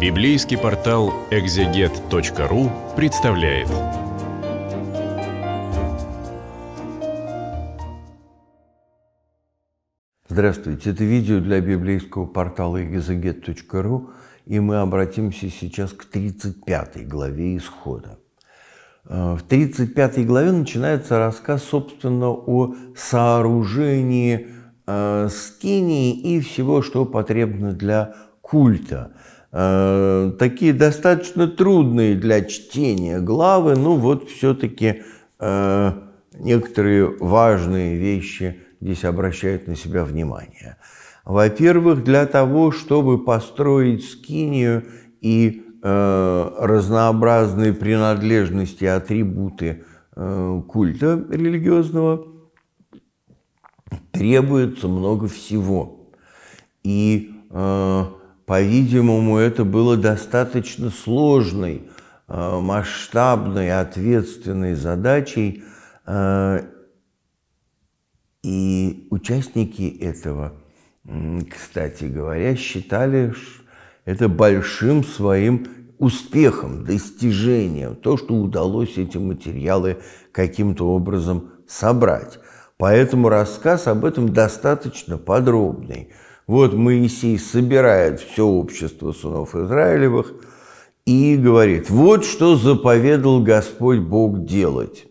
Библейский портал экзегет.ру представляет. Здравствуйте, это видео для библейского портала экзегет.ру, и мы обратимся сейчас к 35 главе Исхода. Э, в 35 главе начинается рассказ, собственно, о сооружении э, скинии и всего, что потребно для культа – Э, такие достаточно трудные для чтения главы, ну вот все-таки э, некоторые важные вещи здесь обращают на себя внимание. Во-первых, для того, чтобы построить скинию и э, разнообразные принадлежности, атрибуты культа религиозного, требуется много всего. И э, по-видимому, это было достаточно сложной, э, масштабной, ответственной задачей, э, и участники этого, кстати говоря, считали это большим своим успехом, достижением, то, что удалось эти материалы каким-то образом собрать. Поэтому рассказ об этом достаточно подробный – вот Моисей собирает все общество сынов Израилевых и говорит, вот что заповедал Господь Бог делать.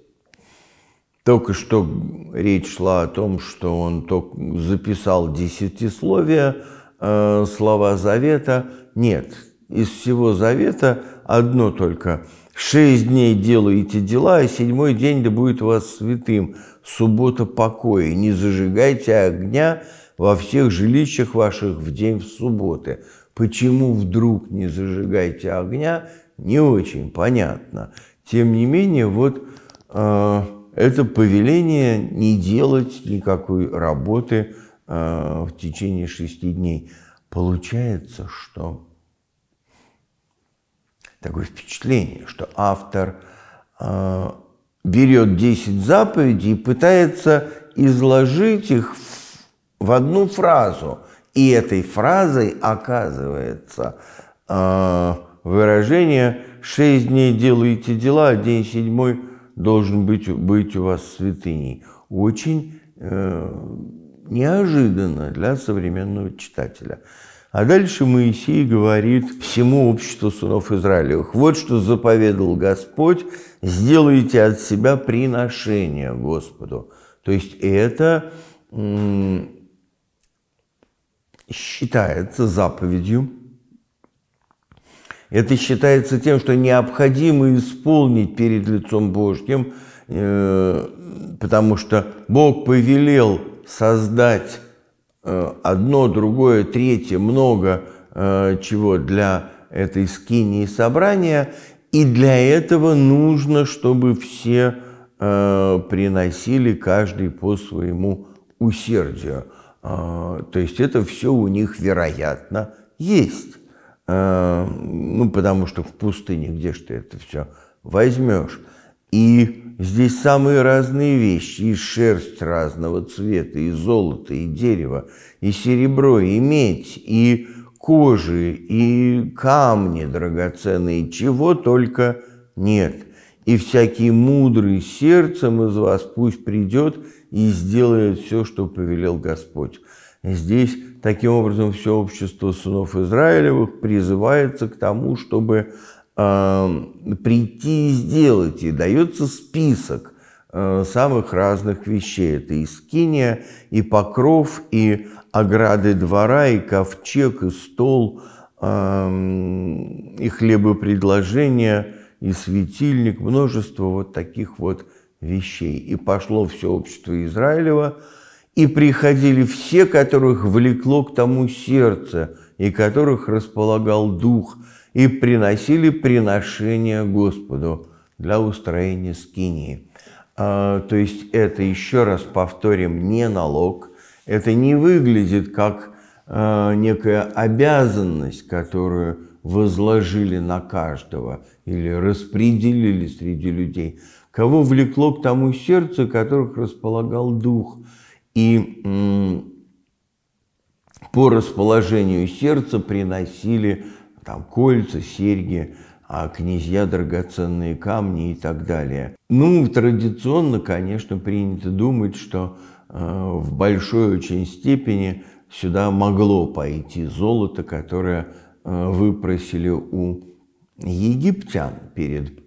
Только что речь шла о том, что он только записал десятисловие, э, слова завета. Нет, из всего завета одно только. Шесть дней делаете дела, а седьмой день да будет у вас святым. Суббота покоя. Не зажигайте огня, во всех жилищах ваших в день в субботы. Почему вдруг не зажигайте огня, не очень понятно. Тем не менее, вот э, это повеление не делать никакой работы э, в течение шести дней. Получается, что такое впечатление, что автор э, берет 10 заповедей и пытается изложить их в в одну фразу. И этой фразой оказывается э, выражение «шесть дней делаете дела, а день седьмой должен быть, быть у вас святыней». Очень э, неожиданно для современного читателя. А дальше Моисей говорит всему обществу сынов Израилевых, вот что заповедал Господь, сделайте от себя приношение Господу. То есть это считается заповедью. Это считается тем, что необходимо исполнить перед лицом Божьим, э, потому что Бог повелел создать э, одно, другое, третье, много э, чего для этой скини и собрания, и для этого нужно, чтобы все приносили каждый по своему усердию. А, то есть это все у них, вероятно, есть. А, ну, потому что в пустыне где же ты это все возьмешь? И здесь самые разные вещи, и шерсть разного цвета, и золото, и дерево, и серебро, и медь, и кожи, и камни драгоценные, чего только нет – и всякий мудрый сердцем из вас пусть придет и сделает все, что повелел Господь. Здесь таким образом все общество сынов Израилевых призывается к тому, чтобы э, прийти и сделать. И дается список э, самых разных вещей. Это и скиния, и покров, и ограды двора, и ковчег, и стол, э, и хлебопредложение – и светильник, множество вот таких вот вещей. И пошло все общество Израилева, и приходили все, которых влекло к тому сердце, и которых располагал дух, и приносили приношения Господу для устроения скинии. А, то есть это, еще раз повторим, не налог, это не выглядит как Э, некая обязанность, которую возложили на каждого или распределили среди людей, кого влекло к тому сердцу, которых располагал дух. И по расположению сердца приносили там кольца, серьги, а князья драгоценные камни и так далее. Ну, традиционно, конечно, принято думать, что э, в большой очень степени сюда могло пойти золото, которое э, выпросили у египтян перед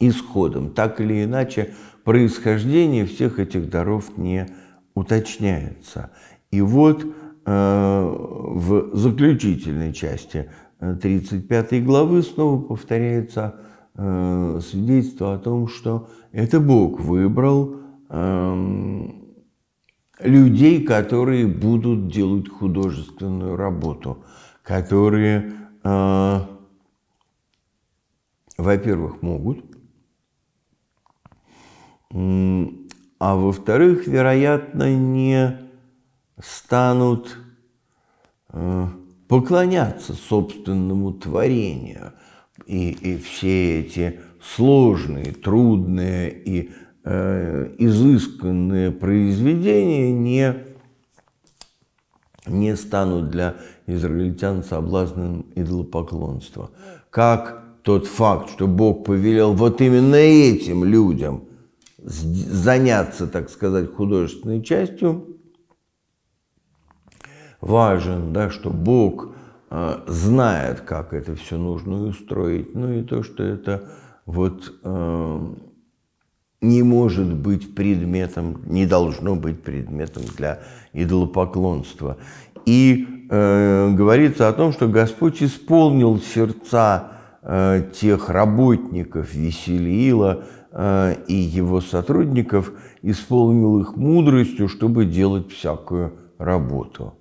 исходом. Так или иначе, происхождение всех этих даров не уточняется. И вот э, в заключительной части 35 э, главы снова повторяется свидетельство о том, что это Бог выбрал эм, людей, которые будут делать художественную работу, которые, э, во-первых, могут, а во-вторых, вероятно, не станут э, поклоняться собственному творению. И, и все эти сложные, трудные и Э, изысканные произведения не, не станут для израильтян соблазном идолопоклонства. Как тот факт, что Бог повелел вот именно этим людям заняться, так сказать, художественной частью, важен, да, что Бог э, знает, как это все нужно устроить, ну и то, что это вот э, не может быть предметом, не должно быть предметом для идолопоклонства. И э, говорится о том, что Господь исполнил сердца э, тех работников Веселиила э, и его сотрудников, исполнил их мудростью, чтобы делать всякую работу.